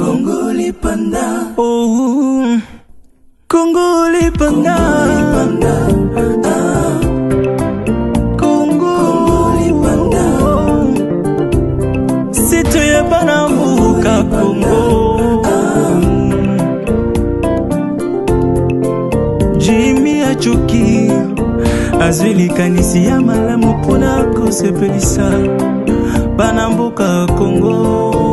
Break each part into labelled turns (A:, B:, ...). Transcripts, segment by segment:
A: Congo Lipanda Oh Congo Lipanda Congo Lipanda ah. Oh, Congo Lipanda Si tu es pas dans Mouka Congo
B: Jimmy achuki azwi likanisi ya malamu mpona kosepelisa bana mboka kongo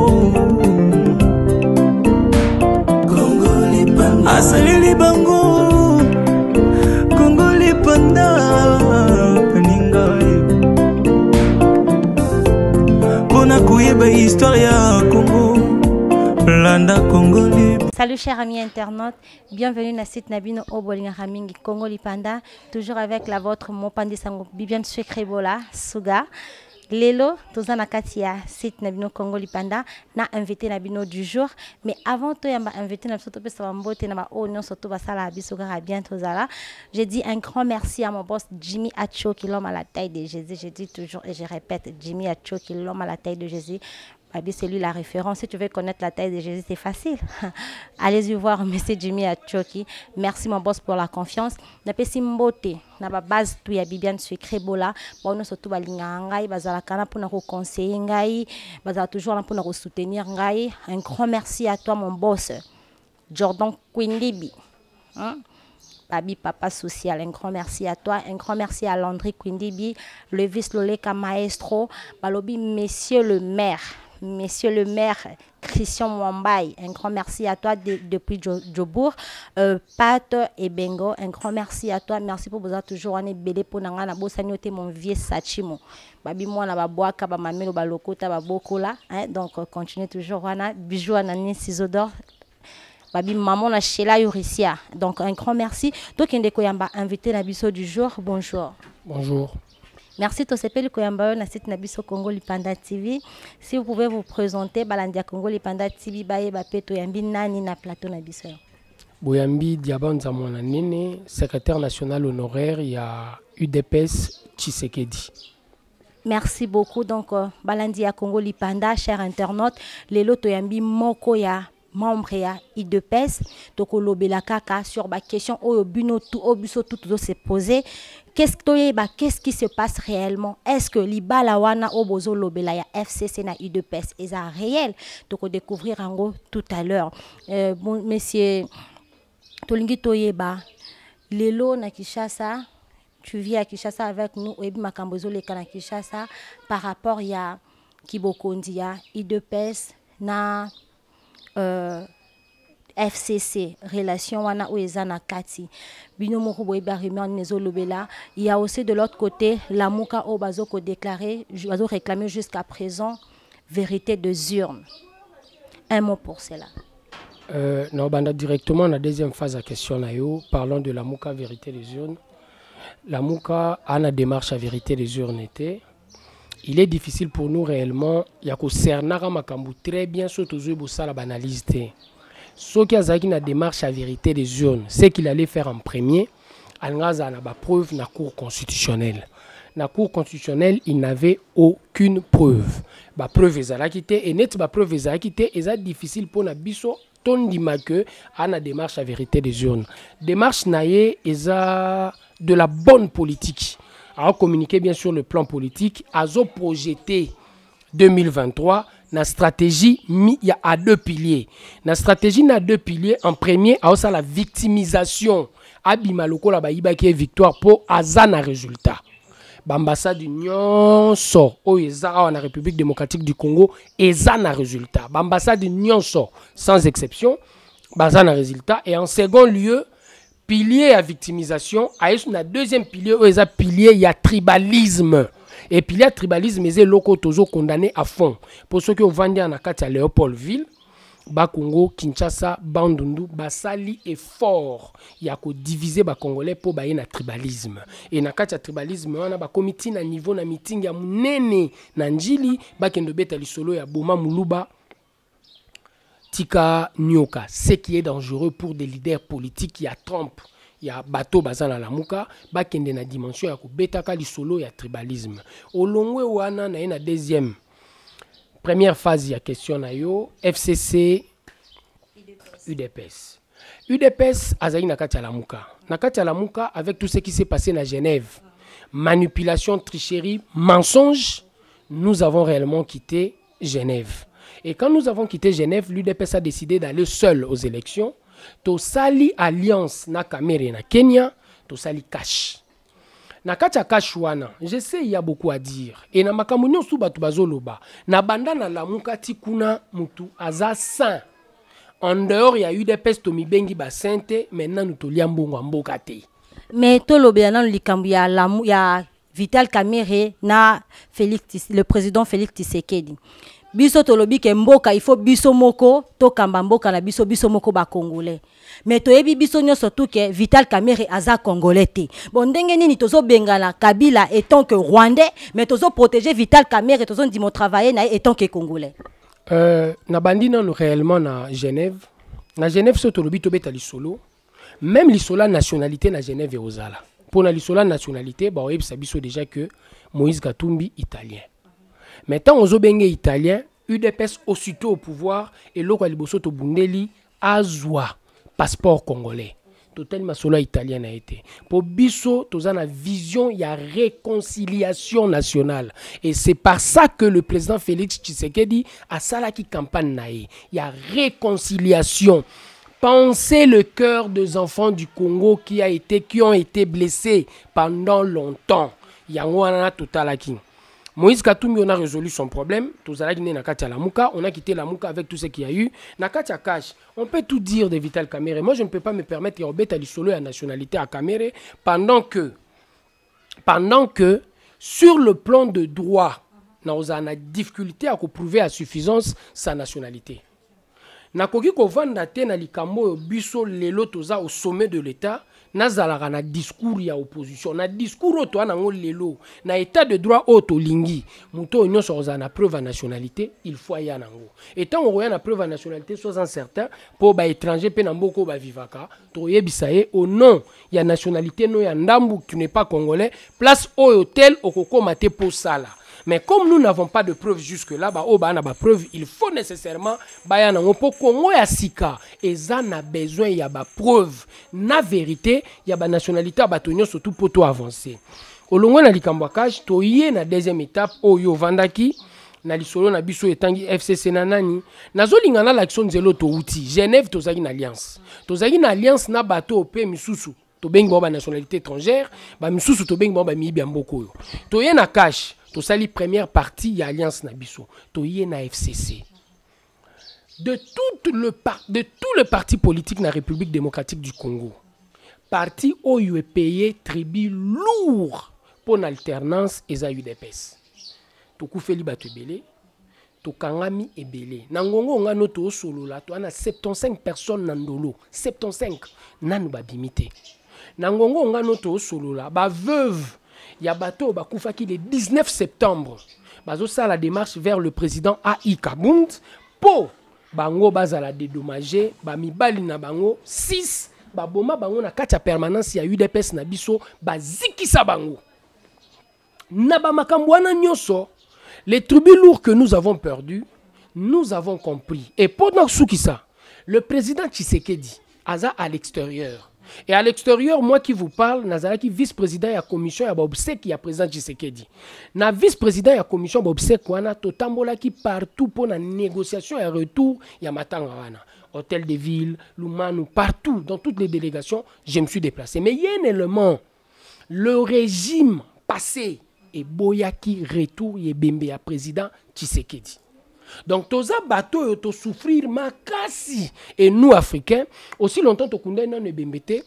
B: salili bango kongoli panda peninga mpona koyeba histware ya kongo landa kongo
A: Salut chers amis internautes, bienvenue dans site Nabino Obolinga Ramingi Congo Lipanda, toujours avec la vôtre Mopandi Sango Bibian Sukrebola Suga lelo toza na kati ya site na congo lipanda na invité na bino du jour mais avant j'ai invité na de topesa bambote na baoyo nyonso to basalaka biso bientôt bien la je dis un grand merci à mon boss jimmy acho qui l'homme à la taille de jésus je dis toujours et je répète jimmy acho qui l'homme à la taille de jésus la c'est lui la référence. Si tu veux connaître la taille de Jésus, c'est facile. Allez-y voir Monsieur Jimmy Tchoki. Merci, mon boss, pour la confiance. napesi mbote na babase tu ya bibi ansucre bola baono so tu balingaka ngai bazalaka pour mpona conseiller. ngai bazala toujours wana mpona nous ngai un grand merci à toi mon boss jordan quindibi hein? Babi Papa Social, un grand merci à toi, un grand merci à Landry Quindibi, vice Loleka Maestro, Balobi, Monsieur le maire, Monsieur le maire Christian Mwambaye, un grand merci à toi depuis Djobourg. Euh, Pat et Bengo, un grand merci à toi. Merci pour vous avoir toujours en belé pour nanga na bosani te mon vieux Sachimo. Babi moi la baboaka ba mamelo ba lokota ba bokola hein donc euh, continuez toujours wana bijou anani ciseaux d'or babi maman na chela Yuricia. Donc un grand merci. Donc ndeko yamba invité la biso du jour. Bonjour. Bonjour merci Tosepe koyamba na site na congo lipanda tv si vous pouvez vous présenter balandia congo lipanda tv bayeba bape toyambi nani na plateau na
B: boyambi Diabanza nzamwana secrétaire national honoraire ya udps tshisekedi
A: merci beaucoup donc euh, balandia congo lipanda cher internautes, lelo toyambi Mokoya membres idepes Lobela Kaka, sur ba question oyo bino au biso tout to se poser qu'est-ce ba qu'est-ce qui se passe réellement est-ce que libala wana obozo lobela ya FCC na idepes est réel toko découvrir gros tout à l'heure euh, bon monsieur tolingi toyeba lelo na kishasa tu vis à avec nous oyebi makambo ezoleka na par rapport ya kibokondia idepes na euh, FCC relation wana oezana kati bino moko il y a aussi de l'autre côté la qui a déclaré, déclarer a réclamé jusqu'à présent vérité de urnes un mot pour cela
B: euh, non, banda directement la deuxième phase à question parlons de la Mouka vérité des urnes la Mouka a la démarche à vérité des urnes était il est difficile pour nous réellement ya kosernaka makambu très bien so tozwi bosala banalyse te soki dans na démarche à vérité des urnes c'est qu'il allait faire en premier alngaza na na preuve na cour constitutionnelle na cour constitutionnelle il n'avait aucune preuve preuve la quitter, et ba preuve quitter, kité c'est difficile na biso tondima ke a na démarche à vérité des urnes démarche na de la bonne politique a communiquer bien sûr le plan politique azo projeté 2023 la stratégie il y a deux piliers La stratégie a deux piliers en premier à la victimisation abima lokola une victoire pour aza na résultat bambassade nyonso oyo en république démocratique du congo eza résultat. résultat bambassade nyonso sans exception résultat et en second lieu pilier à victimisation aye so a deuxième pilier oyo eza pilier ya tribalisme et pilier tribalisme eza eloko oyo condamné à fond Pour mpo soki ovandi en kati à léopoldville bakongo kinshasa bandundu basali effort ya kodivize bacongolais mpo baye na tribalisme e na tribalisme on a wana comité na niveau na mitingi ya monene na njili kendo obeta lisolo ya boma muluba tika nyoka ce qui est dangereux pour des leaders politiques il y a trump il y a bato Bazala qui est bakende na dimension ya il y ya tribalisme Au wana na la deuxième première phase a question na yo fcc udps udps Azaï na kati ya lamuka avec tout ce qui s'est passé à genève manipulation tricherie mensonge nous avons réellement quitté genève et quand nous avons quitté Genève, l'UDPS a décidé d'aller seul aux élections. To sali Alliance na Cameroun na Kenya, to sali Cash. Na kacha cash wana, je sais il y a beaucoup à dire. Et na makamunyo nyonso bato bazoloba, na banda na lamuka kuna mutu aza saint. En dehors il y a ya UDPS tomibengi ba sainte, maintenant nous tolia mbongo mboka
A: Mais to tolobela nanu likambo ya lamu ya Vital Kamere na Félix le président Félix Tshisekedi biso tolobi ke mboka ifo biso moko kamba mboka na biso biso moko mais to yebi biso nyoso tu vital kamere aza congolais te bo ndenge nini bengala kabila etant que rwandais mais zo protéger vital kamere tozondima travailler na etant que congolais
B: euh, nabandi nano réellement na genève na genève so tolobi tobeta lisolo même lisola nationalité na genève ozala pour na lisola nationalité ba baoyebisa biso déjà que moïse katumbi italien maintenant ozobenge italien udps aussitôt au pouvoir Et l'autre ya liboso a passeport congolais tout solo italien a été. Pour il y vision na vision a réconciliation nationale et c'est par ça que le président félix tshisekedi a qui campagne il Y a réconciliation Pensez le cœur des enfants du Congo qui, a été, qui ont été blessés pendant longtemps. Yango qui Moïse Katumbi, on a résolu son problème. On a quitté la Mouka avec tout ce qu'il y a eu. on peut tout dire de Vital Kamere. Moi, je ne peux pas me permettre Robert Alisolo la nationalité à Kamere pendant que, pendant que, sur le plan de droit, on a difficulté à prouver à suffisance sa nationalité. nakoki kovanda te na likambo biso lelo au sommet de l'état nazalaka na discours ya opposition na discours oto toa lelo na état de droit oto lingi Muto oyo nyonso akozala na preuve ya nationalité il faut aya nango Étant okoya na preuve à nationalité sois incertain ba étranger pe na ba vivaka to yebisa ye au nom ya nationalité no ya ndambu tu n'est pas congolais place oyo tel mate po sala. Mais comme nous n'avons pas de preuves jusque-là, bah, oh, bah, n'a bah, preuve, il faut nécessairement, ba y a un Sika. Et ça, besoin, il y bah, preuve. Na vérité, il y a nationalité à ah, surtout pour to avancer. Au long de to na deuxième étape, oh, Vandaki. na lisolo na biso etangi fcc na nani nazolinga nalakisa nzela genève tozalaki na alliance tozalaki alliance na bato oyo misusu tobengi bango nationalité étrangère bamisusu tobengi bango bamiyibi ya mboka oyo toye na kashe tosali première partie ya alliance na biso toye na fcc de tout le, par de tout le parti politique na république démocratique du congo parti oyo epeye tribu lourd mpo na alternance eza udps tokufeli bato ebele tokangami ebele na ngongo ngano toosolola toa na 75 personnes na ndolo 75 nanu babimi te na ngongo ngano ba baveuve ya bato ba kufaki le 19 septembre la démarche vers le président ai kabund po bango bazala dédommage mibali na bango 6 ma bango na kati ya permanence ya udps na biso sa bango na bamakambo wana nyoso les tribus lourds que nous avons perdu nous avons compris et pour na ça, le président tshisekedi aza à l'extérieur et à l'extérieur, moi qui vous parle, qui vice-président la commission ya baobseki ce président Tshisekedi. Na vice-président la commission baobseki wana qui partout pour la négociation et retour ya matanga wana. Hôtel de ville, Lumanu, partout, dans toutes les délégations, je me suis déplacé. Mais il y a un élément, le régime passé, et qui retour, et Bembe, à président Tshisekedi donc toza bato oyo souffrir makasi et nous africains aussi longtemps tokundai nano ebembe te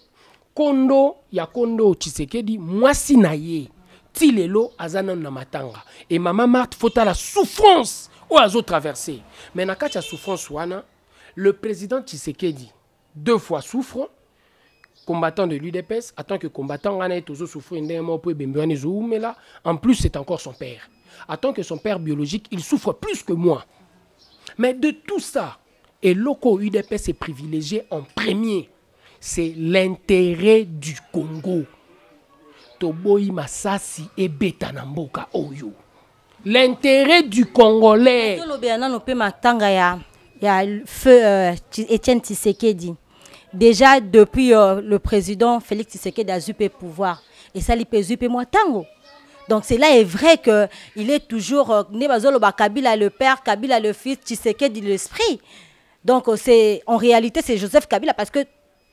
B: kondo ya kondo tshisekedi mwasi si ye ti lelo aza nano na matanga e mama marte souffrance oyo azo traverser mais kati souffrance wana le président tshisekedi deux fois souffre combattant de l'UDPS, en tant que combattant, on a toujours souffert oh, mais là, en plus, c'est encore son père. En tant que son père biologique, il souffre plus que moi. Mais de tout ça, et loco UDPS est privilégié en premier, c'est l'intérêt du Congo. Toboi Masasi et Betanamboka Oyo. Oh,
A: l'intérêt du Congolais déjà depuis euh, le président Félix Tshisekedi a pouvoir et ça l'IPZUP moi tango donc cela est vrai que il est toujours euh, Kabila le père Kabila le fils Tshisekedi l'esprit donc euh, c'est en réalité c'est Joseph Kabila parce que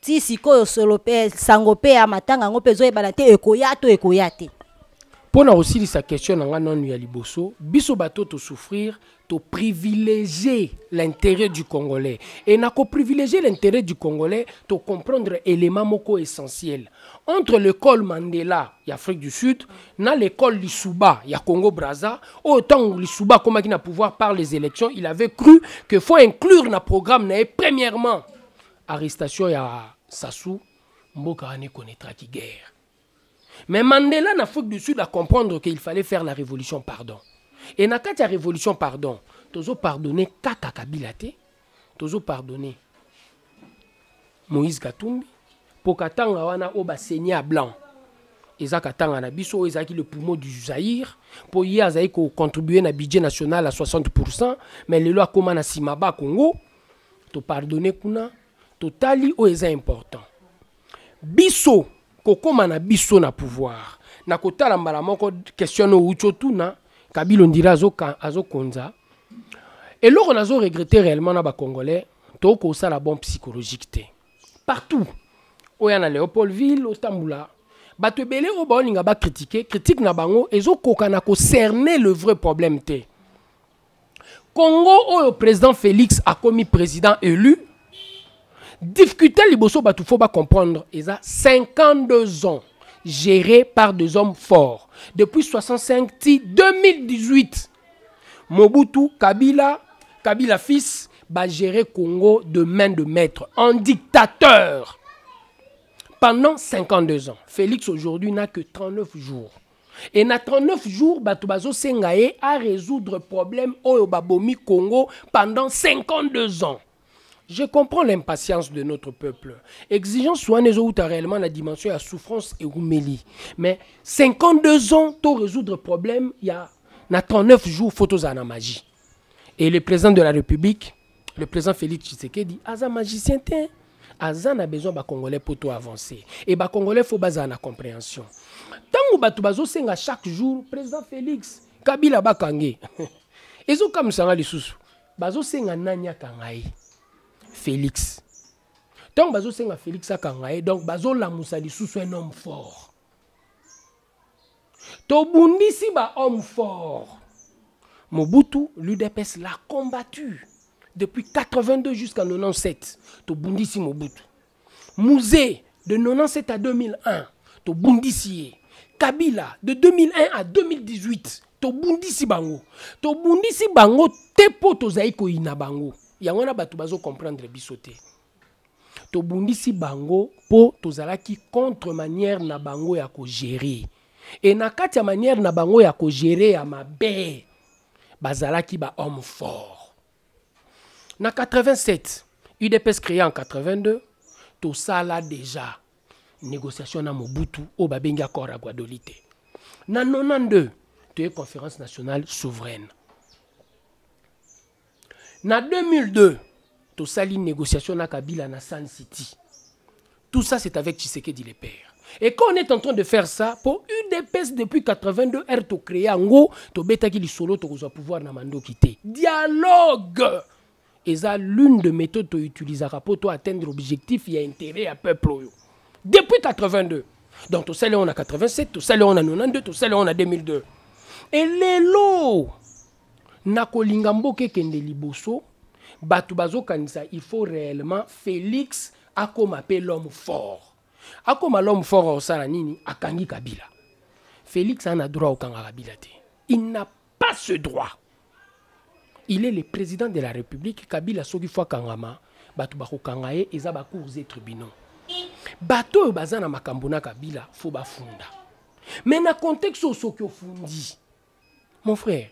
A: si siko euh, solo pe sango
B: pe amatanga yango mpe ekoyato ekoyate pour nous aussi te sa na kosilisa question nous ngai ya liboso biso bato souffrir privilégier l'intérêt du Congolais. Et n'a privilégier l'intérêt du Congolais, pour comprendre l'élément moko essentiel. Entre l'école Mandela, l'Afrique du Sud, na l'école Lissouba, ya Congo Braza, autant Lissouba, comme il a pouvoir par les élections, il avait cru que faut inclure dans le programme, premièrement, arrestation ya Sassou, Mboka ne connaîtra qui guerre. Mais Mandela, en Afrique du Sud, a comprendre qu'il fallait faire la révolution, pardon et dans la révolution pardon tozopardonne kaka kabila te pardonner moïse katumbi pokatanga wana oba baseni blanc eza na biso Isaac le poumon du zaïr que ye azalaki contribué na budget national à 60 mais le loi akóma na Congo, to pardonner kuna totali oyo eza important biso kokóma na biso na pouvoir na kotala mbala moko question kabila on a zo regretté réellement na ça la bonne psychologique té partout oya na léopoldville otambola bato ebele oyo ba critiquer, critique na bango ezokoka ko cerner le vrai problème té congo oyo président félix commis président élu difficulté liboso bato fo comprendre. Esa 52 ans géré par des hommes forts depuis 65, 2018, Mobutu, Kabila, Kabila fils, va gérer Congo de main de maître, en dictateur. Pendant 52 ans, Félix aujourd'hui n'a que 39 jours. Et n'a 39 jours, Batubazo Sengaye à résoudre problème au Babomi Congo pendant 52 ans. Je comprends l'impatience de notre peuple. Exigeant soit ou réellement la dimension la souffrance et roumeli. Mais 52 ans, pour résoudre le problème, il y a 39 jours, photos à la magie. Et le président de la République, le président Félix Tshisekedi, Aza magicien, Aza A besoin de Congolais pour tout avancer. Et les Congolais, il faut baser la compréhension. Tant que à chaque jour, président Félix, Kabila Bakangé. Ils ont comme ça, les sous. Senga Nanya Kangaï. Félix. Donc, bazo senga Félix akangaye, donc bazo la moussali sous un homme fort. Tobundi si ba homme fort. Mobutu, l'UDPS l'a combattu depuis 82 jusqu'en 97. Tobundisi Mobutu. Mouzé, de 97 à 2001. fort Kabila, de 2001 à 2018. Tobundisi Bango. Tobundisi Bango, tepo un ina Bango. Il y yango wana bato comprendre biso te tobundisi bango to zalaki contre manière na bango ya gérer et na kati ya manière na bango ya il ya mabé bazalaki homme fort na 87 udps créé en 82 sala déjà négociation na mobutu oyo babengi accord à 1992, na 92 une conférence nationale souveraine na 2002 une négociation na kabila na san city tout ça c'est avec tshisekedi le père et quand on est en train de faire ça pour une épaisse depuis 82 to tokréa yango solo, tu vas pouvoir na dialogue ça, l'une de méthodes tu pour pour atteindre y a intérêt à peuple depuis 82 donc tosali on a 87 tosali on a 92 tosali on a 2002 et les lots. Nako mboka ekende liboso batubazo bazokanisa il faut réellement félix akoma mpe l'homme fort akoma l'homme fort osala nini akangi kabila félix ana droit okanga kabila te il n'a pas ce droit il est le président de la république kabila soki fo akangama bato bakokanga ye eza bacours et tribunaux bato oyo kabila fo bafunda mais na contexte oyo soki ofundi mon frère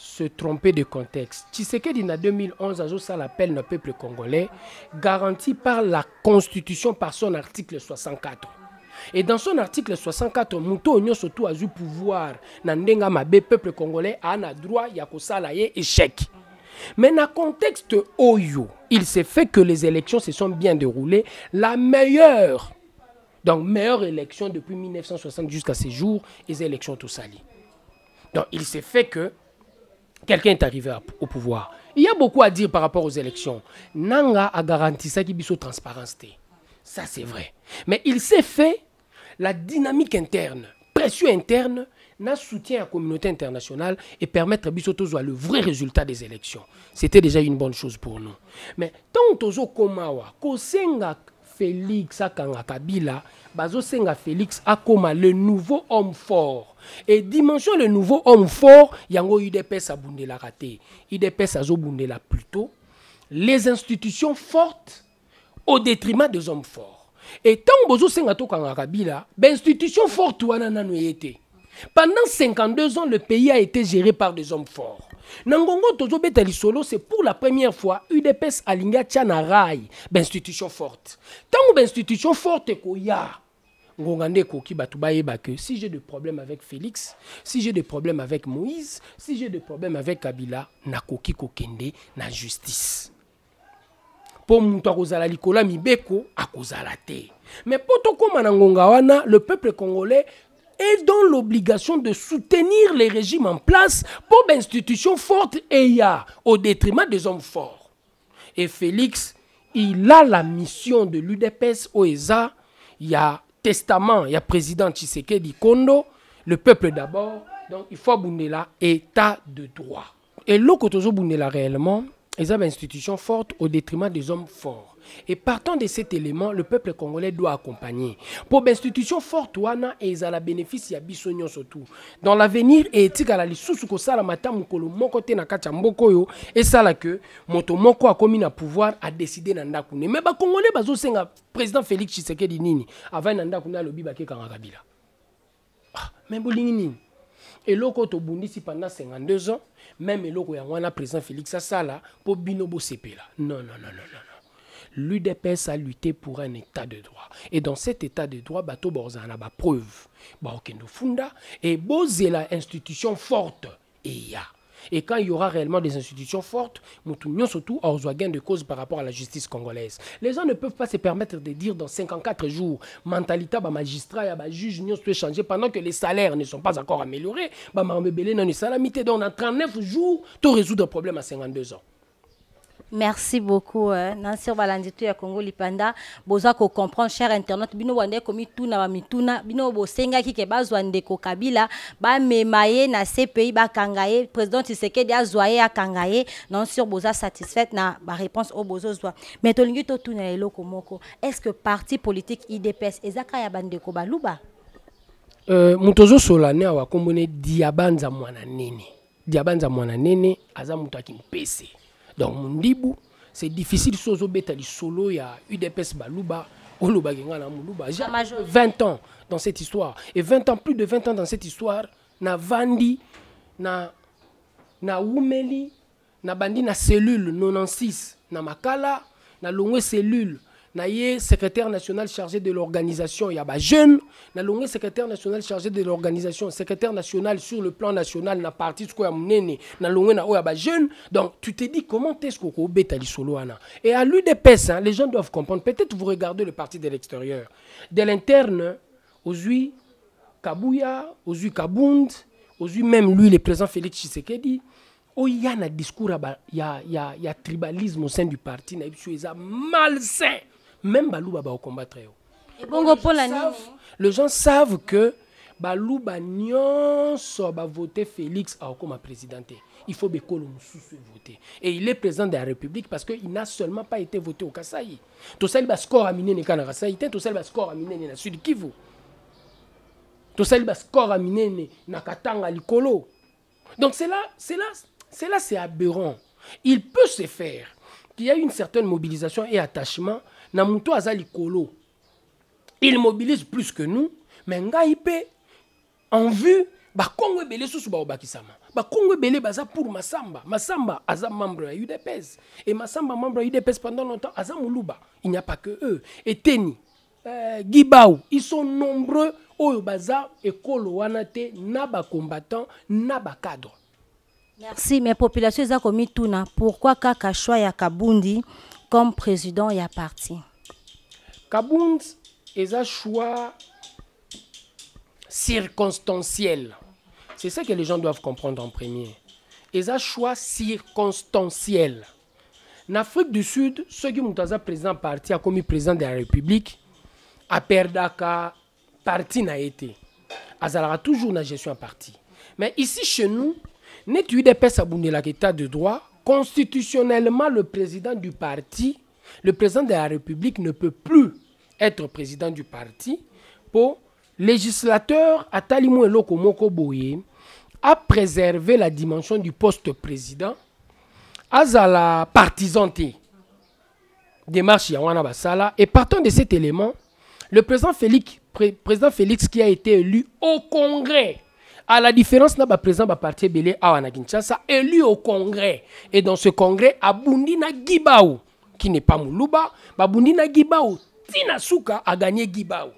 B: se tromper de contexte. Tshisekedi en 2011 ça l'appel le peuple congolais garanti par la Constitution par son article 64. Et dans son article 64, Mouto Onyo surtout a eu pouvoir na peuple congolais a un droit ya échec. Mais dans le contexte Oyo, il s'est fait que les élections se sont bien déroulées, la meilleure donc meilleure élection depuis 1960 jusqu'à ces jours, les élections tout Donc il s'est fait que quelqu'un est arrivé au pouvoir. Il y a beaucoup à dire par rapport aux élections. Nanga a garanti ça qui biso transparence. Ça c'est vrai. Mais il s'est fait la dynamique interne, pression interne, na soutien à la communauté internationale et permettre à biso le vrai résultat des élections. C'était déjà une bonne chose pour nous. Mais tant tozo komawa, Félix akanga Kabila bazosenga Félix akoma le nouveau homme fort et dimension le nouveau homme fort yango UDPS abundelaka raté. UDPS zobundela plutôt les institutions fortes au détriment des hommes forts et tant Senga tokanga Kabila ben institutions forte wana nanu pendant 52 ans le pays a été géré par des hommes forts nangongo tozobeta lisolo c'est pour la première fois udps alingi tiana na rai institution forte ntango bainstitution forte ya, ngongande ko ki bato bayeba que si j'ai des problèmes avec félix si j'ai des problèmes avec moïse si j'ai des problèmes avec kabila n'a ko kende na justice pour mouto akozala likolo ya mi beko, te me mpo tokóma na wana le peuple congolais et dans l'obligation de soutenir les régimes en place pour l'institution forte a au détriment des hommes forts. Et Félix, il a la mission de l'UDPS OESA, il y a testament, il y a président Tshisekedi Kondo, le peuple d'abord, donc il faut là, état de droit. Et l'Okotozo là réellement, y a une institution forte au détriment des hommes forts. Et partant de cet élément, le peuple congolais doit accompagner. Pour l'institution forte, wana et la bénéfice à biso surtout. Dans l'avenir et tika la lisusu ko sala matamu kolo moko te na kacha yo et sala que moto moko a na pouvoir a décidé na Mais ba congolais bazo senga président Félix Tshisekedi nini avant na ndaku na lobi bake kanga kabila. Ah, mais bolingi nini? eloko tobundisi pendant 52 ans même eloko yango wana président félix asala mpo bino bosepela non non non non, non l'UDPS a lutté pour un état de droit. Et dans cet état de droit, Bato y a preuve. preuves. Bah, funda et la institution forte, et Et quand il y aura réellement des institutions fortes, nous Moutounion surtout aura gain de cause par rapport à la justice congolaise. Les gens ne peuvent pas se permettre de dire dans 54 jours, mentalité bas magistrat et bah, juge nous peut changer pendant que les salaires ne sont pas encore améliorés. Bah non salamité donc dans 39 jours, tout résoudre le problème à 52 ans
A: merci beaucoup euh, Nancy sur nsima ya Congo lipanda boza comprendre cher internet bino wande na tuna mituna. bino bosengaki ke bazwa ndeko kabila ba ye na se pays bakanga ye président tisekedi dia ye akanga ye Non sur boza satisfaite na baréponse oyo bozozwa mais tolingi totunela eloko komoko. est ce que parti politique idps eza ya bande ko baluba
B: euh, mutozo azosola wa kombone diabanza mwana nini? diabanza mwana nini? Azamu moto mpese donc c'est difficile sozobeta solo ya udps baluba olobaki ngai na j'ai 20 ans dans cette histoire et 20 ans plus de 20 ans dans cette histoire Vandi, na na nabandi na cellule 96 na makala Longue cellule Naïe secrétaire national chargé de l'organisation y bah, na un secrétaire national chargé de l'organisation secrétaire national sur le plan national na parti sikoyo oh, y a nalongi na ya jeune donc tu te dis comment est-ce kokobeta à et à l'udps hein, les gens doivent comprendre peut-être vous regardez le parti de l'extérieur de l'interne ozwi kabuya ozwi kabund même lui le président félix tshisekedi a un discours Il y a un ah, bah, tribalisme au sein du parti na un mal malsain même baluba va combattre bongo mpola nini les gens savent que baluba nyonso voter félix au président présidenté. il faut bekolo soit voter et il est président de la république parce qu'il n'a seulement pas été voté au score a bascore aminene ka Il kasai score score bascore aminene na sud kivu à bascore aminene na katanga likolo donc c'est là, c'est là, c'est aberrant il peut se faire qu'il y a une certaine mobilisation et attachement na mutu azali likolo il mobilise plus que nous mais nga ipe en vue bakongo ebele susu Ba kongwe bele baza pour masamba masamba aza membre ya udps et masamba membre ya udps pendant longtemps aza il n'y a pas que eux eteni euh, Gibao, ils sont nombreux au baza ekolo wana te na combattants na cadres.
A: merci mais population tout komituna pourquoi kaka shwa ya kabundi comme président à parti
B: kabund un choix circonstanciel c'est ça que les gens doivent comprendre en premier un choix circonstanciel En afrique du sud ce qui présents président parti commis président de la république aperdaka parti na été. Ils a toujours na gestion parti mais ici chez nous neti udps un état de droit Constitutionnellement, le président du parti, le président de la République ne peut plus être président du parti pour législateur Atalimo Eloko Mokoboye a préservé la dimension du poste président à la partisanté démarche Yawana basala et partant de cet élément le président Félix président Félix qui a été élu au congrès à la différence na bah, pas bah, partie belé à na kinshasa élu au congrès et dans ce congrès abundi na gibao qui n'est pas muluba babundi na gibao tina suka gagné gibao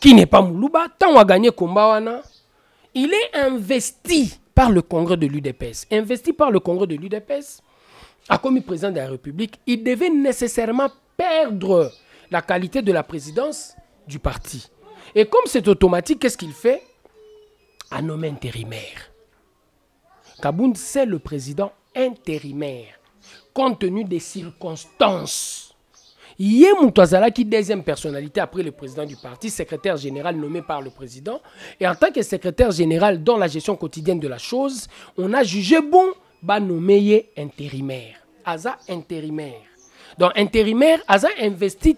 B: qui n'est pas muluba tant a gagné Kombawana il est investi par le congrès de l'UDPS investi par le congrès de l'UDPS a commis président de la république il devait nécessairement perdre la qualité de la présidence du parti et comme c'est automatique qu'est-ce qu'il fait a nommé intérimaire. Kabound, c'est le président intérimaire, compte tenu des circonstances. est Moutouazala, qui deuxième personnalité après le président du parti, secrétaire général nommé par le président, et en tant que secrétaire général dans la gestion quotidienne de la chose, on a jugé bon, bah nommé intérimaire. Aza intérimaire. Donc, intérimaire, Aza investi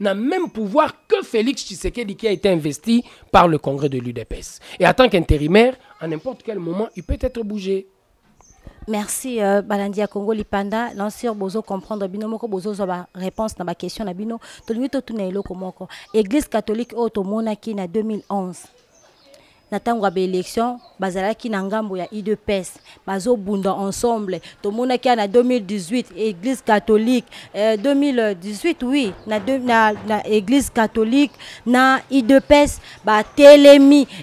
B: n'a même pouvoir que Félix Tshisekedi qui a été investi par le congrès de l'UDPS. Et en tant qu'intérimaire, à n'importe quel moment, il peut être bougé.
A: Merci euh, Balandia Congo Lipanda l'ancien bozo comprendre bino moko bozo ma réponse dans ma question na bino to le monde est église catholique qui est en 2011 na pas ya baélection bazalaki na ngambo ya idps bunda ensemble tomonaki ya na 2018 église catholique 2018 euh, oui na, de, na, na église catholique na idps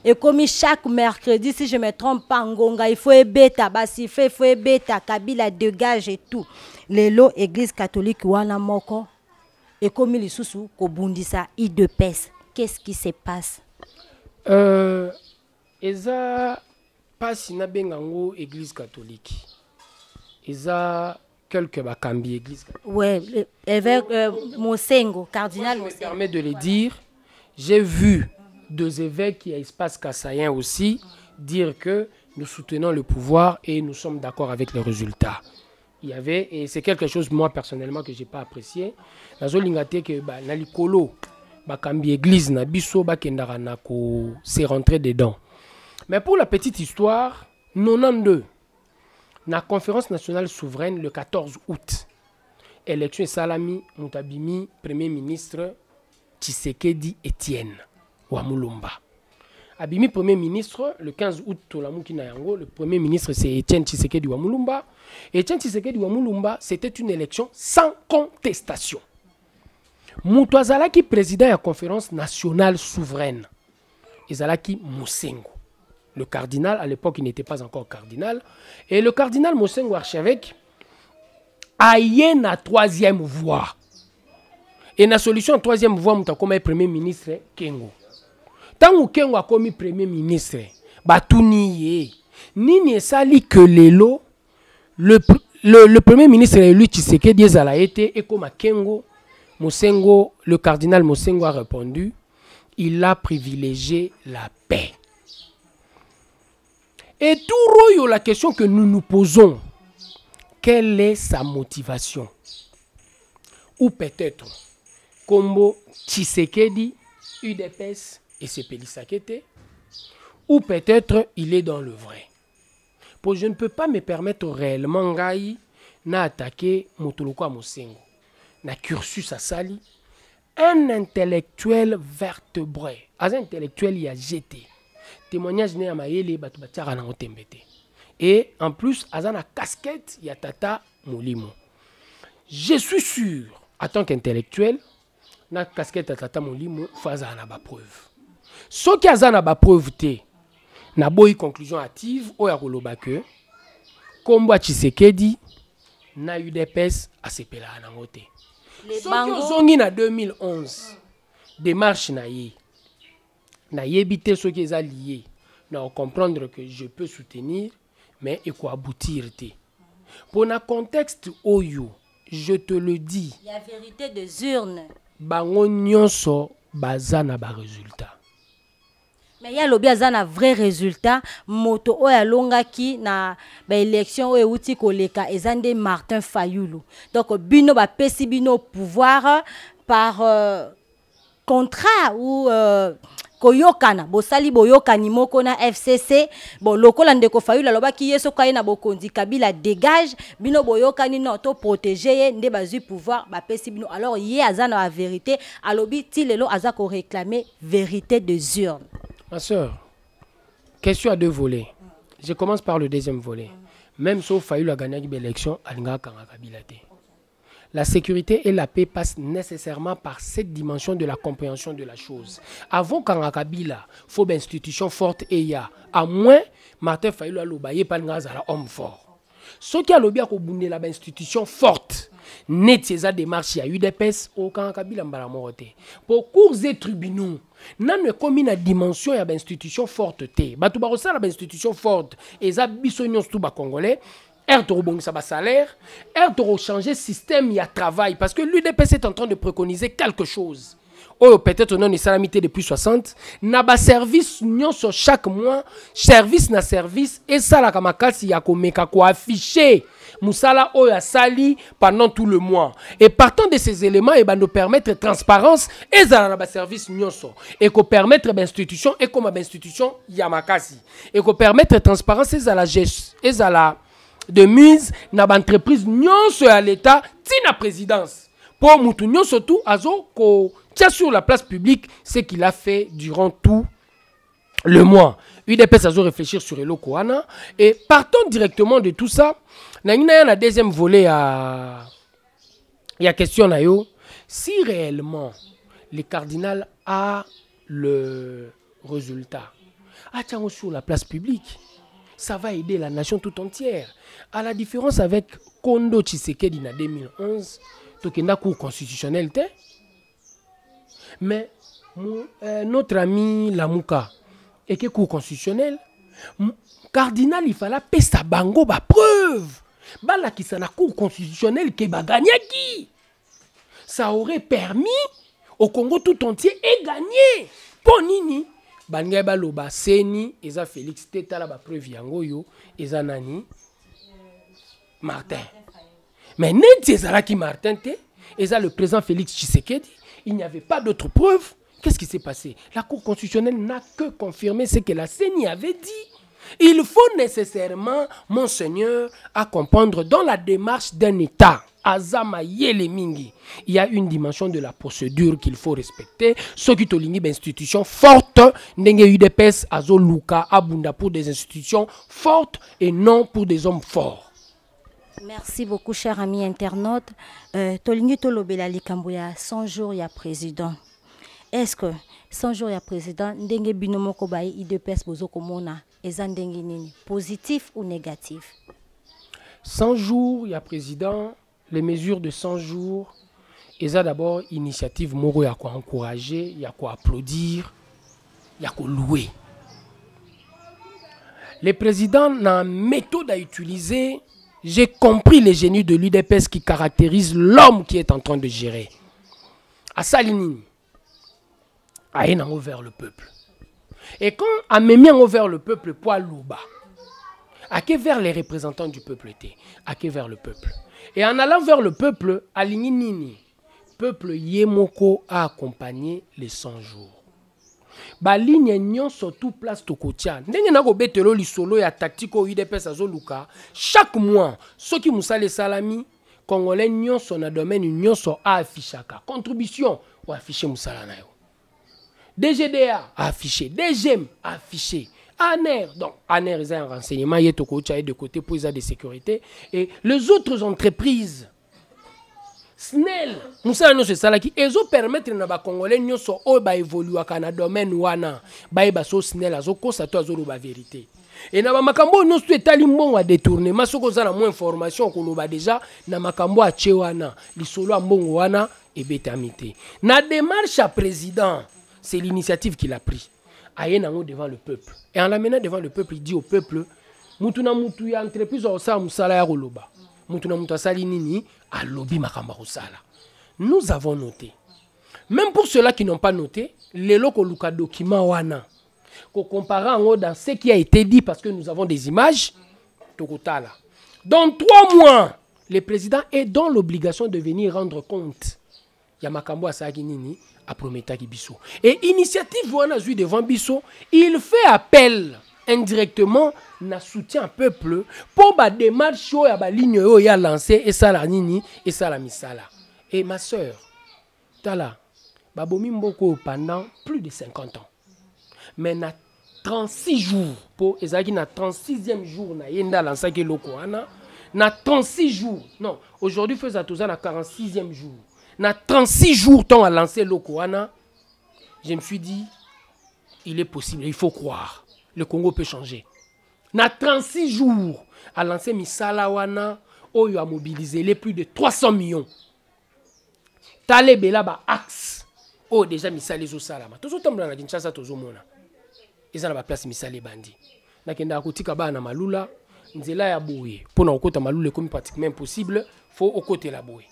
A: et chaque mercredi si je me trompe pas ngonga ifo ebeta fait faut ebeta kabila degage et tout lelo église catholique wana moko ekomi lisusu kobundisa idps qu'est ce qui se passe euh,
B: il n'y nabenga pas église catholique eza quelques bakambi église ouais évêque euh, mosengo cardinal Moi, je me permets de le dire j'ai vu deux évêques qui a espace kassayen aussi dire que nous soutenons le pouvoir et nous sommes d'accord avec les résultats il y avait et c'est quelque chose moi personnellement que j'ai pas apprécié La te que bah, na bakambi église na biso bakendaka na dedans mais pour la petite histoire, 92, la conférence nationale souveraine le 14 août, élection Salami Moutabimi, premier ministre Tshisekedi Etienne Wamulumba. Abimi, premier ministre, le 15 août, le premier ministre, c'est Etienne Tshisekedi Wamulumba. Etienne Tshisekedi Wamulumba, c'était une élection sans contestation. Moutouazala qui président la conférence nationale souveraine. et Zalaki Moussengo le cardinal, à l'époque il n'était pas encore cardinal, et le cardinal Mosengo archevêque a la troisième voie. Et la solution troisième voie, mouta comme premier ministre Kengo. Tant Kengo a commis premier ministre, il ni ni sali que l'élo, le, le, le, premier ministre élu Tshisekedi a été, et comme Kengo, le cardinal Mosengo a répondu, il a privilégié la paix. Et Douroyo, la question que nous nous posons, quelle est sa motivation Ou peut-être, combo Tshisekedi, UDPS et Sepeli Ou peut-être, il est dans le vrai Pour je ne peux pas me permettre réellement, Ngai, n'a attaqué Mosengo. Na cursus à Sali, un intellectuel vertébré, un intellectuel y a jeté témoignage ne ya mayele bato batiaka te et en plus azana casquette ya tata molimo je suis sûr en tant qu'intellectuel na casquette ya tata molimo fo ba preuve bapreuve soki ba preuve bapreuve te boy conclusion active oyo ba ke nkombo ya tshisekedi na udps na ngote te soki ozongi na 2011 démarche na yi qui soki eza liye na comprendre que je peux soutenir mais aboutir te Pour na contexte oyo je te le dis
A: La vérité
B: des urnes bango nyonso baza na il y a alobi aza na vrai
A: résultat moto longa qui na élection oyo uti koleka eza nde martin fayulu donc bino pesi bino pouvoir par euh, contrat ou euh, koyokana bosali boyokani moko na fcc bon lokola ndeko fayulu alobaki yeso kai na bokonzi kabila dégage bino boyokani non to protéger nde bazwi pouvoir bapesi bino alors ye azana na vérité. alobi ti lelo aza réclamer
B: vérité des urnes ma sœur, question à deux volets je commence par le deuxième volet même so fayulu gagné l'élection alinga kanga kabila te la sécurité et la paix passent nécessairement par cette dimension de la compréhension de la chose. Avant Karakabila, faut une institution forte et a, À moins, Martin Fayulu pas ye à l'homme fort. Ce qui a lobby à la institution forte. Net ces démarches à UDPS au Kabila mbala morote. Pour cours et tribunaux, ne commis la dimension ya institution forte te. Batu barosala institution forte. Eza ça, nyonso tout bas congolais bon salaire, basalaire R changer système a travail parce que l'UDP est en train de préconiser quelque chose Oh peut-être non, il salamités depuis 60 na union sur chaque mois service na service et comme makasi ya komeka affiché. oh ya sali pendant tout le mois et partant de ces éléments eh nous ben, permettre transparence et service. ezala na qu'on et' ben, institution bainstitution ekoma et ben, ya makasi permettre transparence et la ezala la de mise na à à l'état à à présidence pour mutu nyonso ko azokotia sur la place publique ce qu'il a fait durant tout le mois udps azo réfléchir sur le et partons directement de tout ça na un deuxième volet à a question na si réellement le cardinal a le résultat a sur la place publique ça va aider la nation tout entière. À la différence avec Kondo Tshisekedi en 2011, tokenda cour constitutionnelle Mais euh, notre ami Lamouka et que cour constitutionnelle cardinal il fallait sa bango ba preuve. Bala na cour constitutionnelle ke qui Ça aurait permis au Congo tout entier et gagner Ponini bangai seni eza félix te tala preuve yango yo, eza nani martin mais neti qui martin te eza le président félix tshisekedi il n'y avait pas d'autres preuves. qu'est-ce qui s'est passé la cour constitutionnelle n'a que confirmé ce que la seni avait dit il faut nécessairement monseigneur à comprendre dans la démarche d'un état yele mingi il y a une dimension de la procédure qu'il faut respecter soki tolingi institution forte ndenge udps Luka, abunda pour des institutions fortes et non pour des hommes forts
A: merci beaucoup cher ami internaute euh, tolingi tolobela y a 100 jours a président est-ce que 100 jours a président ndenge bino moko baye bozokomona eza positif ou négatif
B: 100 jours y a président les mesures de 100 jours, et ça d'abord, initiative Moro, il y a quoi encourager, il y a quoi applaudir, il y a quoi louer. Le président n'a méthode à utiliser. J'ai compris les génies de l'UDPS qui caractérise l'homme qui est en train de gérer. À Salini, à Enango vers le peuple. Et quand à haut vers le peuple, Poilouba, à qui vers les représentants du peuple était, à qui vers le peuple. Et en allant vers le peuple, Nini, peuple Yemoko a accompagné les 100 jours. baligne nyonso tout place tokotia ndenge nakobetela lisolo ya tactique oyo udps zoluka. chaque mois soki musale salami, congolais nyonso na domaine a afficher. contribution ou mosala na yo dgda affiché, dgm affiché. ANER, donc ANER, ils ont un renseignement, ils ont de côté pour ils ont des sécurités. Et les autres entreprises, SNEL, les naba congolais ezopermetre na oh, bah, au nyonso d'évoluer dans le domaine wana bayeba so snel azokosa to azoloba verité e na bamakambo oyo nyonso to etali mbongo ya détourné masoko za na que information okoloba déjà na makambo atie wana solo ya mbongo wana ebetami te na démarche à président c'est l'initiative qu'il a pris Ayenango devant le peuple. Et en l'amenant devant le peuple, il dit au peuple, Mutuna mutu ya entreprise osa salaire Mutuna mutu asali nini alobi makamba Nous avons noté. Même pour ceux-là qui n'ont pas noté, lelo koluka document wana. qu'on compare en haut dans ce qui a été dit parce que nous avons des images tokotala. Dans trois mois, le président est dans l'obligation de venir rendre compte. Ya makambo asaki nini prometa Et Et initiative wana Zui devant biso il fait appel indirectement na soutien peuple mpo badémarche et ya ligne oyo ya lancé la nini la misala Et ma soeur, tala babomi mboka pendant plus de 50 ans mais na 36 jours pour y na 36e jour na yenda na 36 jours non aujourd'hui feza toza na 46e jour na 36 jours temps à lancer l'Okoana, je me suis dit, il est possible, il faut croire. Le Congo peut changer. Na 36 jours à lancer Misalawana, Oyo a mobilisé les plus de 300 millions. Talebela ba axe. Oh déjà misale zo salama. Tozo tombola na kinshasa tozo mona. Eza na ba place misale bandi. kenda kotika bana na malula nzela ya boye mpona okota malula comme pratiquement impossible fo la boye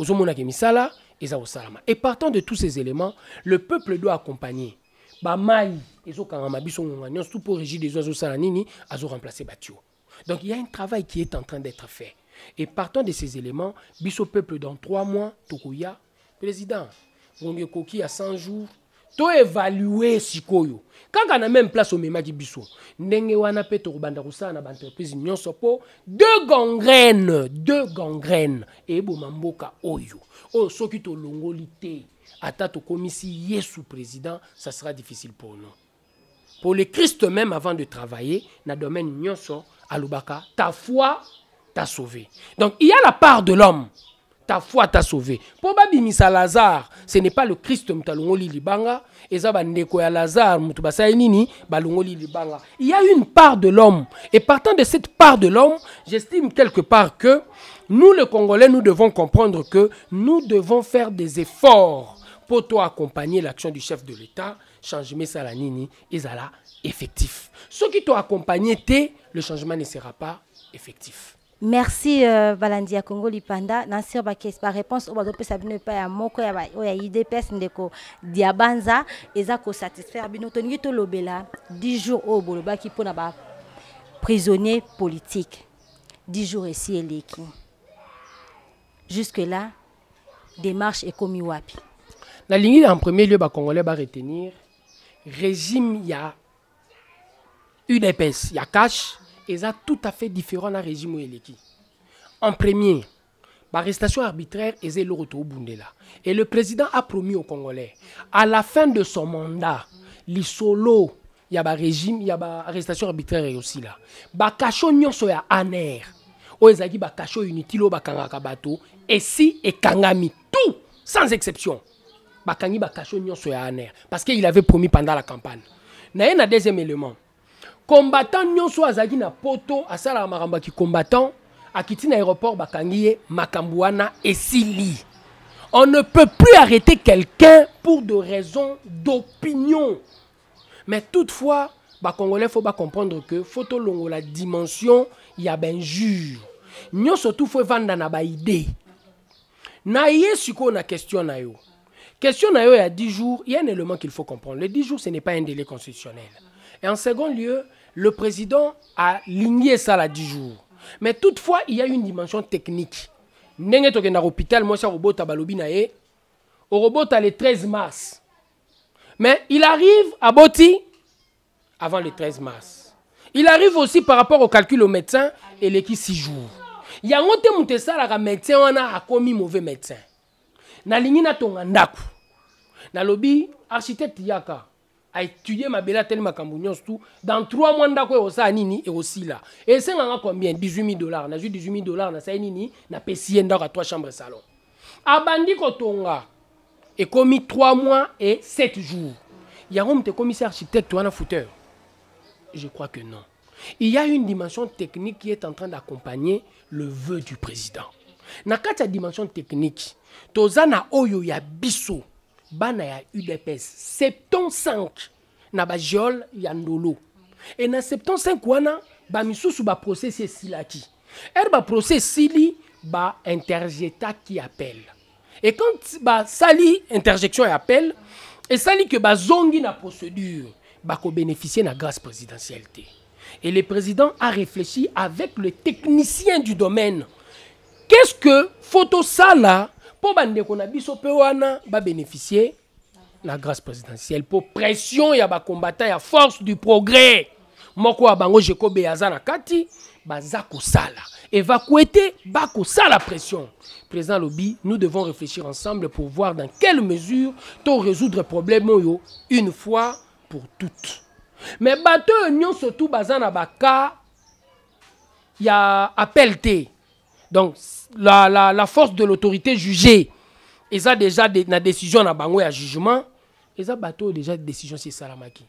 B: ozomonaki misala eza kosalama et partant de tous ces éléments le peuple doit accompagner bamai ezokangama biso ngonga nyonso tout mpo régide ezo azosala nini azoremplace batio donc il y a un travail qui est en train d'être fait et partant de ces éléments biso peuple dans trois mois tokoya président ngonga ekoki ya 100 jours évalué sikoyo kanga na même place au omemaki biso ndenge wana mpe tokobanda kosala na entreprise nyonso po deux gangrene deux gangrene eboma mboka oyo o soki to te ata komisi yesu président ça sera difficile pour nous pour le christ même avant de travailler na domaine nyonso alubaka ta foi t'a sauvé donc il y a la part de l'homme ta foi t'a sauvé Babi Misa lazare ce n'est pas le christ Libanga, Et libanga va ya lazare bah, bah, libanga il y a une part de l'homme et partant de cette part de l'homme j'estime quelque part que nous les congolais nous devons comprendre que nous devons faire des efforts pour toi accompagner l'action du chef de l'état changement Salanini et ça effectif Ceux qui t'ont accompagné, le changement ne sera pas effectif
A: merci uh, balandi ya kongo lipanda na nsir bakesi baréponse oyo bazopesa bino epai ya moko oyo ya oh, idps ndeko ya banza ko satisfaire bino to lobela 10 jours au oh, oyo bolobaki ba prisonnier politique 10 jours et eleki
B: jusque là démarche ekomi wapi nalingi en premier lieu Congolais ba retenir régime ya y a cache a tout à fait différent le régime il en premier l'arrestation arbitraire retour au Bundela. et le président a promis aux congolais à la fin de son mandat lisolo y a une arrestation arbitraire aussi là régime qui ya aner régime qui est inutile régime si, bato tout sans exception régime qui est ya parce qu'il avait promis pendant la campagne na deuxième élément combattant a azalaki na poto asalaka makambo ya kicombattant akiti na aéroport bakangi makambuana esili on ne peut plus arrêter quelqu'un pour des raisons d'opinion mais toutefois Congolais faut comprendre... que longo la dimension ben juge. nyonso tout faut vendre... na baide na ye sikoyo na question na yo question na yo a 10 jours il y a un élément qu'il faut comprendre le 10 jours ce n'est pas un délai constitutionnel et en second lieu le président a ligné ça là 10 jours. Mais toutefois, il y a une dimension technique. Ndenge toke na hôpital, moi, ça robot tabalobi na Au robot, le 13 mars. Mais il arrive à Boti avant le 13 mars. Il arrive aussi par rapport au calcul au médecin et l'équipe 6 jours. Il y a un autre ça là, médecin, on a commis mauvais médecin. Na ligné na ndaku. Na lobby, architecte yaka. A ma mabele tel ma nyonso tout dans trois mois e e et aussi nini et aussi là et esenganga combien 18 000 dollars 18 000 dollars sa nini na ye ndako à trois chambres salon abandi kotonga commis e trois mois et sept jours a moto commissaire architecte un fouteur je crois que non il y a une dimension technique qui est en train d'accompagner le vœu du président na la dimension technique toza na oyo ya biso bana ya UDPS 75 na eu ya ndolo Et na 75 wana bamisusu et ba procès sili ba er interjeta qui appelle et quand sali interjection et appel que ba zongi na procédure de na grâce présidentielle et le président a réfléchi avec le technicien du domaine qu'est-ce que photosala pour qu'on na biso wana bénéficier la grâce présidentielle Pour pression il y a force du progrès moko a jeko jekobe na kati Et kosala évacue te la pression président Lobby, nous devons réfléchir ensemble pour voir dans quelle mesure to résoudre problème une fois pour toutes mais bateau, union surtout bazana baza appel donc la, la, la force de l'autorité jugée ont déjà de, décision à bango ya jugement eza bato oyo déjà décision si Salamaki.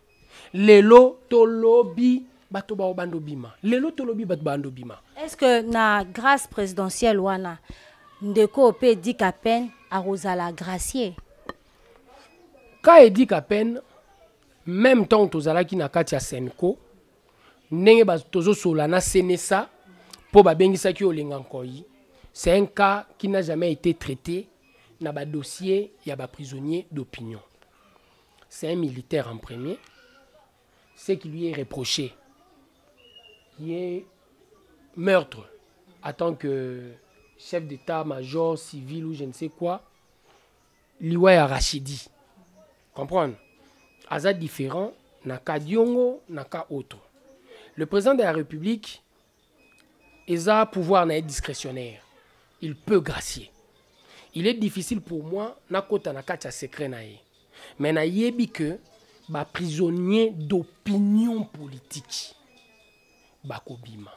B: lelo tolobi bato bao bandobima lelo tolobi bato bandobima
A: est-ce que la grâce présidentielle wana ndeko oyo dit qu'à a peine akozala gracier
B: il e dit qu'à peine même temps qui na kati ya senco ndenge tozosola na senesa pour c'est un cas qui n'a jamais été traité na dossier pas prisonnier d'opinion c'est un militaire en premier ce qui lui est reproché qui est meurtre en tant que chef d'état-major civil ou je ne sais quoi liwa est rachidi comprendre aza différent na qu'à diongo na qu'à autre le président de la république eza pouvoir n'est discrétionnaire il peut gracier il est difficile pour moi nakota na kacha secret na ye mais que ba prisonnier d'opinion politique kobima.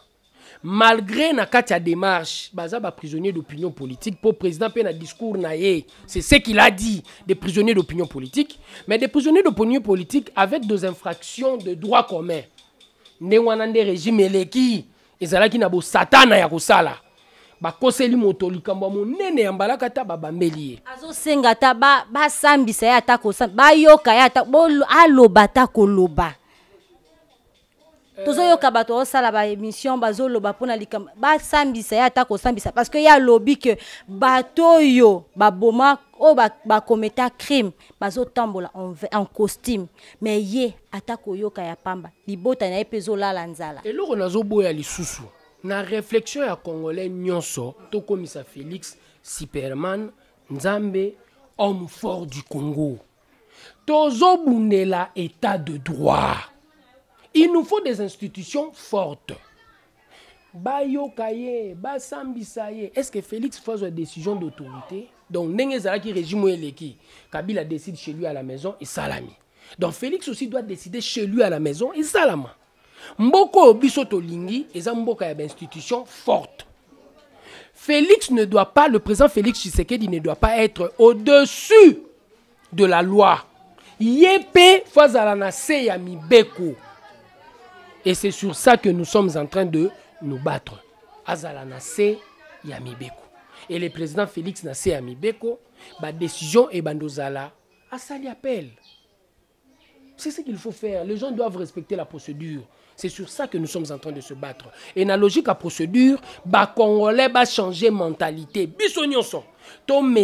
B: malgré na démarche Ba démarche baza prisonnier d'opinion politique pour président mpe na discours na c'est ce qu'il a dit des prisonniers d'opinion politique mais des prisonniers d'opinion politique avec des infractions de droit commun Néanmoins wanande régime eleki ezalaki na bosatana ya kosala bakoseli moto likambo ya monene ya mbalaka ata babambeli ye azosenga ata basambisa ba ye ata
A: bayoka ye ata aloba ata koloba Euh, tozoyoka kabato osala baémission bazoloba mpona likambo basambisa ye ata sambisa parce que ye alobi ke bato o baboma ba cometa crime bazotambola en costume mais ye ata koyoka ya pamba libota na ye mpe ezolala
B: nzala eloko nazoboya lisusu na réflexion ya congolais nyonso tokomisa félix superman nzambe homme fort du congo tozo tozobundela état de droit il nous faut des institutions fortes. kaye, Basambisaye. Est-ce que Félix fait une décision d'autorité Donc, qui régime Eleki. Kabila décide chez lui à la maison et Salami. Donc, Félix aussi doit décider chez lui à la maison et Salama. Mboko Bisotolingi et mboko est une institution forte. Félix ne doit pas, le président Félix Tshisekedi ne doit pas être au-dessus de la loi. la nasse yami Beko. Et c'est sur ça que nous sommes en train de nous battre. Azala Nassé Beko. Et le président Félix Nassé Yamibeko, ba décision est bandozala, ça C'est ce qu'il faut faire. Les gens doivent respecter la procédure. C'est sur ça que nous sommes en train de se battre. Et la logique à procédure, ba Congolais va changer mentalité. ton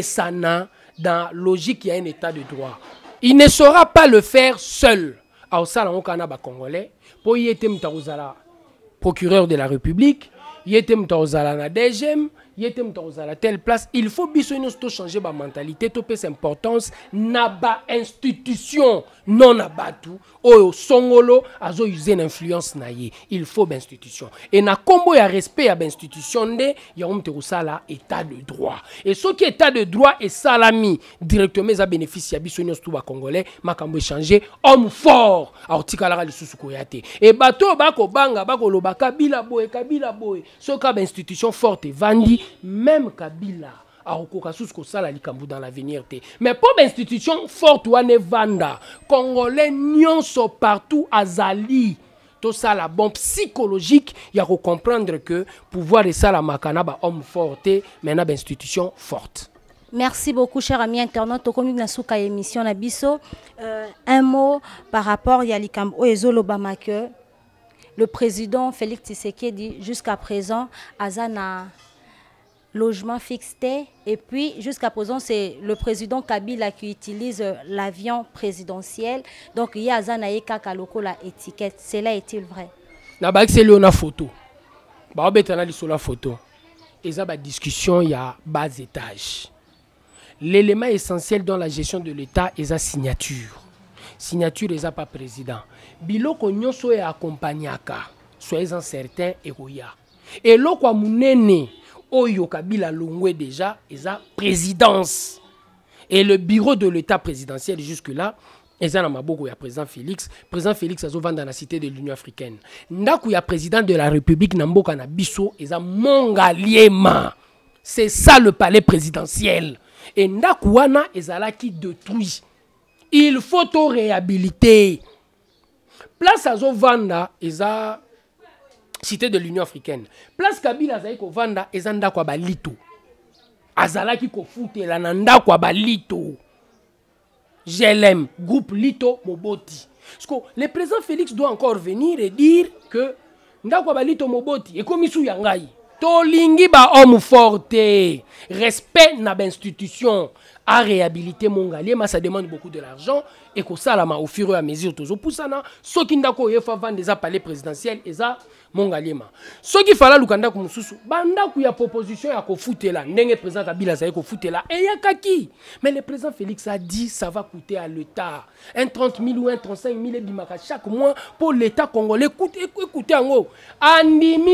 B: dans logique, il y a un état de droit. Il ne saura pas le faire seul aosala Okana kana bacongolais mpo ye procureur de la république ye te moto na dgm Yetem te moto telle place il faut biso ba mentalité, to topesa importance na institution, non na O oyo oh, songolo azo user influence na ye il faut ben institution et na combo ya respect ya ben institution, nde y'a moto ekosala état de droit so soki état de droit salami directement za bénéfice ya biso nyonso to ma makambo changer homme fort aotikalaka lisusu koya te e bato oyo bakobanga bakolobaka bila boe, kabila soka ba ben institution forte vandi même kabila a que ça kosala likambo dans l'avenir mais pas l'institution forte Les congolais sont partout azali la bombe psychologique il faut comprendre que pouvoir Makana, un bah, homme fort mais une institution forte
A: Merci beaucoup, cher ami internaute. commun, dans émission na euh, un mot par rapport à likambo Obama que Le président Félix Tshisekedi jusqu'à présent azana logement fixe Et puis, jusqu'à présent, c'est le président Kabila qui utilise euh, l'avion présidentiel. Donc, il y a Zanaïka Kaloko la étiquette. Cela est-il vrai
B: C'est bah, la photo. sur la photo. Et ça, bah, discussion, il y a bas étage. L'élément essentiel dans la gestion de l'État est la signature. Signature, est pas président. Biloko nyonso et accompagnaka. Soyez certain et roya. Et l'eau, munene Oyo Kabila Longwe déjà, il a présidence. Et le bureau de l'État présidentiel jusque-là, il y a ya président Félix, président Félix azovanda dans la cité de l'Union africaine. Ndaku ya président de la République il na biso, a C'est ça le palais présidentiel. Et ndaku a là qui détruit. Il faut tout réhabiliter. Place azovanda, y a cité de l'union africaine place kabila azalaki kovanda et Zanda Azala balito azalaki kofutela Lananda nanda kwabalito. balito groupe lito moboti que le président félix doit encore venir et dire que Nda Kwa balito moboti et Komisu ya ngai tolingi ba fort respect na institution. a réhabiliter mongalie mais ça demande beaucoup de l'argent ekosalama au fur et à mesure tozopusana soki ndako oyo efa vande palais présidentiel eza mongaliema soki falaluka bah, ndako mosusu ya proposition ya kofutela ndenge président y a kaki. mais le président félix a dit ça va coûter à l'état un 30 000 ou un 35 000 chaque mois pour l'état congolais Écoutez écoutez,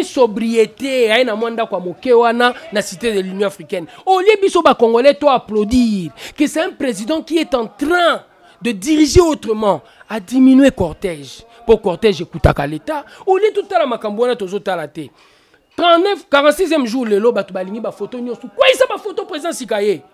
B: sobriété na de l'union africaine lieu biso congolais, toi applaudir que c'est un président qui est en train de diriger autrement, à diminuer cortège. Pour cortège, écoute à l'État. Ou les tout à la macambouana, toujours à la 39, 46e jour, le lobe, balini, ba photo, tout Quoi, ça, va photo présent, si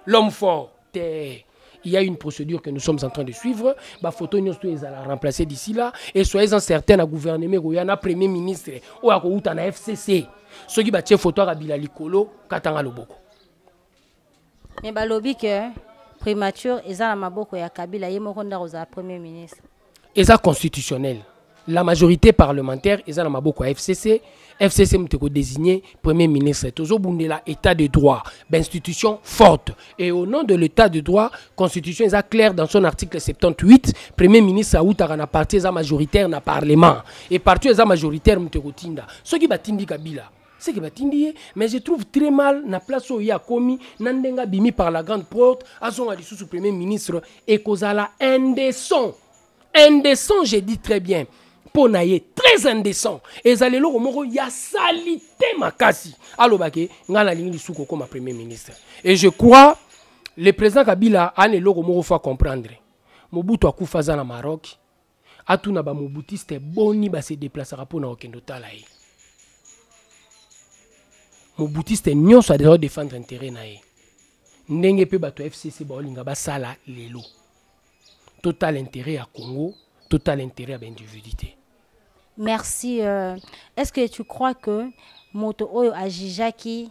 B: L'homme fort, Té. Il y a une procédure que nous sommes en train de suivre. Ba photo, nyosu, ils la remplacer d'ici là. Et soyez en certains, à gouvernement, un premier ministre, ou à Kouta, na FCC. Ce qui battent photo, à Bilalikolo, Katanga Loboko.
A: Mais balobi que. Hein primature ma na maboko à kabila mon moko à premier ministre
B: ça constitutionnel la majorité parlementaire eza na beaucoup ya fcc fcc m'a désigné premier ministre tozobundela état de droit institution forte et au nom de l'état de droit constitution est claire dans son article 78 premier ministre a na parti eza majoritaire na parlement et parti eza majoritaire Ce qui soki batindi kabila seke batindi ye mais je trouve très mal na place oyo ye akomi na ndenge Bimi par la grande porte azonga lisusu premier ministre ekozala indécent indécent je dis très bien mpo na très indécent ezala eloko moko ya salite makasi alobaki ligne lingi lisusu ma premier ministre et je crois le président kabila ana eloko Romoro, fa comprendre mobutu akufa aza na maroc atuna boni base déplaçaka mpo na kokende otala moboutiste nyonso pas défendre défendre na ye ndenge pe bato fcc baolinga basala lelo total intérêt à congo total intérêt à baindividu
A: merci euh, est ce que tu crois que moto oyo ajijaki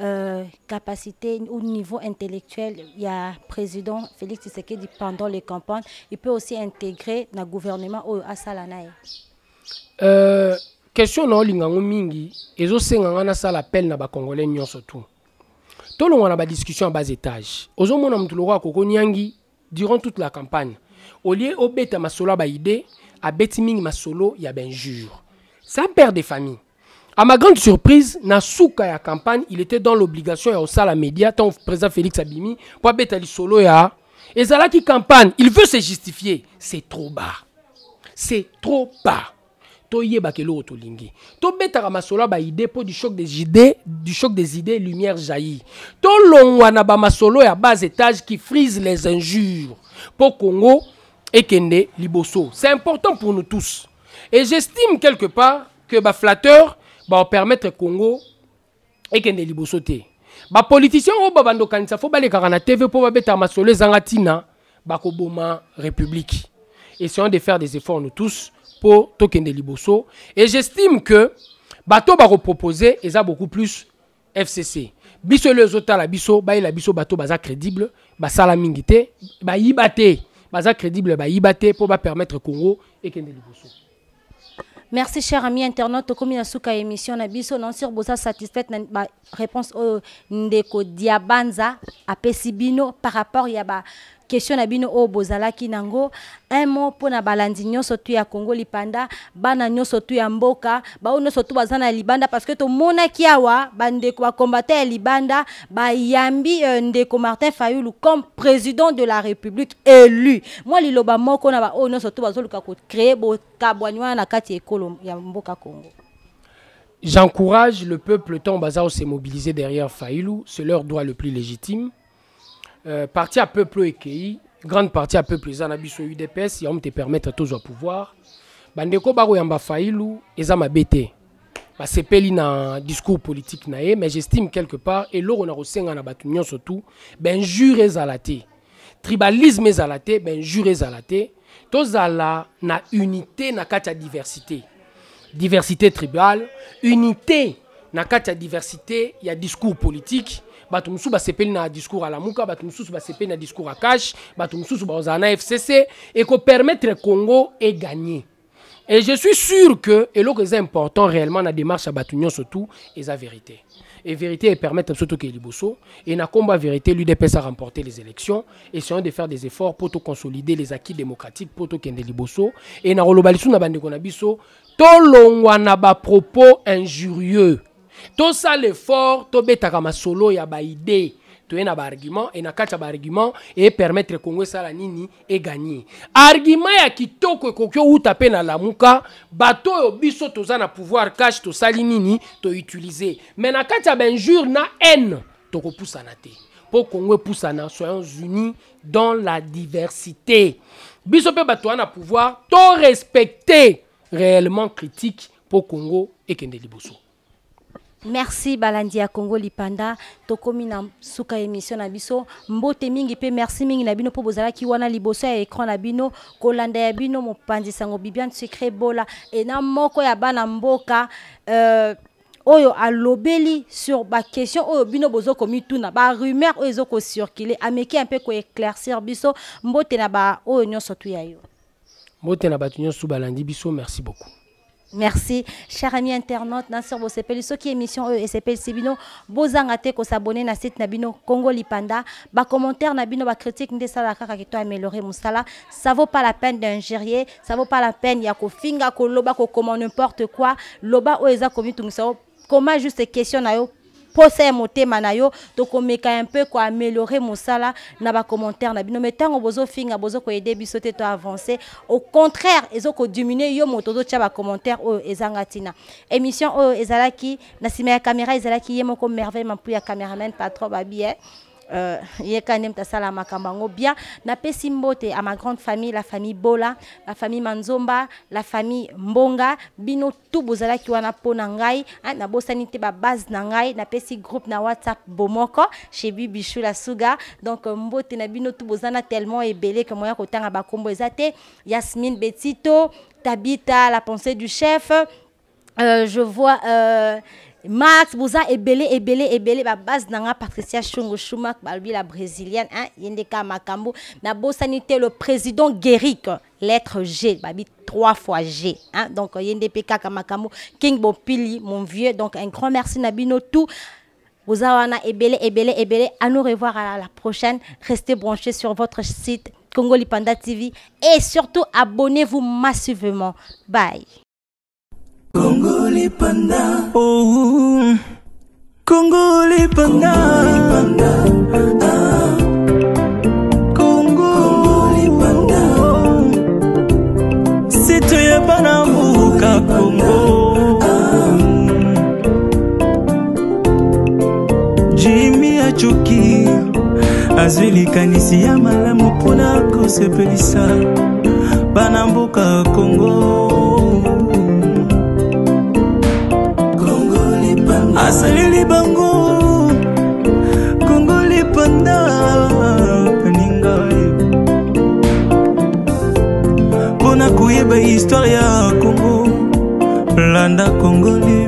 A: euh, capacité au niveau intellectuel y il ya président félix dit pendant les campagnes il peut aussi intégrer na gouvernement oyo asala na
B: question na olingango mingi ezosenga nga sala appel na bacongolais nyonso tolo tolongwa na discussion à bas étage ozomona motu koko kokoniangi durant toute la campagne olie obeta masolo ide baide beti mingi masolo ya bainjure Ça père de famille à ma grande surprise na souka ya campagne il était dans l'obligation ya osala média tant président félix abimi mpo abeta solo ya qui campagne il veut se justifier c'est trop bas c'est trop bas toyeba yebakelo tolingi. to betaka masolo ba ide po du choc des idées du choc des idées lumière jaillit to longwa na ba masolo ya bas étage qui frise les injures po Congo kende liboso c'est important pour nous tous et j'estime quelque part que ba flatteur ba permettre Congo kende liboso te ba politicien o ba bandokanisa fo balekaka na TV po ba beta masolo ezanga bakoboma république essayons de faire des efforts nous tous pour po de liboso et j'estime que bato va proposer ça beaucoup plus FCC biso le la biso a biso bato baza crédible basala mingi te ba te baza crédible y te pour ba permettre Congo et liboso
A: Merci cher ami internaute comme na suka émission na biso non sur bosa satisfaite na réponse au euh, ndeko diabanza à pesibino par rapport ya ba question na bino o bozalaki nango un mot pour na balandi nyonso tu ya Congo lipanda bana nyonso tu ya mboka ba nyonso tu bazana libanda parce que tomonaki awa bandeko combattre ya libanda ba yambi euh, ndeko martin fayulu comme président de la république élu moi liloba moko na baoyo nyonso tu bazoluka créer bo wana na kati ekolo ya mboka Congo.
B: J'encourage le peuple Tambazao s'est mobilisé derrière Faïlou, c'est leur droit le plus légitime. Euh, parti à peuple EKI, grande partie à peuple eza na UDP, udps on te permettre toujours pouvoir bandeko Yamba failu Ezama Bete. te basepeli na discours politique na mais j'estime quelque part Et et na kosenga na bato nyonso surtout, ben la alaté, tribalisme alaté, ben benjure alaté. Tous la na unité na katia diversité diversité tribale unité na diversité. Il y a discours politique bato mosusu basepeli na discours alamuka va se basepeli na discours à cash bato mosusu bazala na fcc le congo gagné. et je suis sûr que et qui est important réellement la démarche à Batu nyonso et la vérité et vérité est permettre surtout que Liboso et na combat vérité l'UDPS a remporté les élections et essayant de faire des efforts pour tout consolider les acquis démocratiques pour tout kende Liboso et na rolobalisu na bandeko na biso tolongwa na ba propos injurieux tout beta tobetaka solo ya baidee toye na argument et na kati ya et permettre kongo esala nini gagner argument ya kitoko ekoki uta pena la muka, bato yo biso toza na pouvoir cash sali nini utiliser mais na kacha ben bainjure na haine tokopusana te Po kongo epusana soyons unis dans la diversité biso pe bato na pouvoir respecter réellement critique Congo kongo kendeli liboso
A: merci balandi à Congo. lipanda tokomi na suka émission na mbote mingi pe merci mingi na bino mpo ki wana liboso ya écran na bino kolanda ya bino mopanzi sango bibiane secret bola ena moko ya bana mboka euh, oyo alobeli sur question oyo bino komituna tuna rumeur oyo ezokocircule ameki peu ko éclaircir biso mbote na oyo nyonso
B: ya yo mbote na union nyonso balandi biso merci beaucoup
A: Merci. Chers amis internautes, dans ce vous ceux qui émission ESPL Sibino, vous te ko s'abonner na site nabino Congo Lipanda, ba commentaire nabino ba critique nde la kaka ki to améliorer musala, ça vaut pas la peine d'ingérer, ça vaut pas la peine ya ko finga qu'au loba ko comment n'importe quoi, loba o commis tout ça, comment juste question na posa ya motema na yo peu quoi améliorer mon mosala na commentaire na bino finga bozo ko aider biso te to avancer au contraire diminuer yo moto ozotia bacommentaire o ezanga ntina émission oyo ezalaki na nsima ya kamera ezalaki yemo ko merveille mampu ya cameraman patro babie hein. Euh, yekani ngo bien pesi mbote à ma grande famille la famille Bola la famille Manzomba la famille Mbonga bino tout ki wana pona ngai bosa te suis na ngai ah, pesi groupe na whatsapp bomoko chez la suga donc euh, mbote na bino tout bozana tellement que moya yasmine betito tabita la pensée du chef euh, je vois euh, max boza ébélé, ébélé, ebele base na nga patricia shungu Chumak, la brésilienne hein? a nde kaka makambo de Sanité, le président guéric lettre g babi trois fois g hein? donc ye king bopili mon vieux donc un grand merci Nabino tout boza wana ébélé, ébélé, à nous revoir à la prochaine restez branchés sur votre site Congolipanda TV et surtout abonnez-vous massivement bye
B: Congo les pandas. Oh, Congo les pandas. Congo les pandas. Ah.
A: Congo. Congo les pandas. Oh. Si tu es pas l'amour qu'à Congo.
B: Ah. Jimmy achoki azwi likanisi ya malamu mpona kosepelisa bana mboka kongo asaleli bango kongo lipanda peninga mpona koyeba histware ya kongo landa
A: kongoli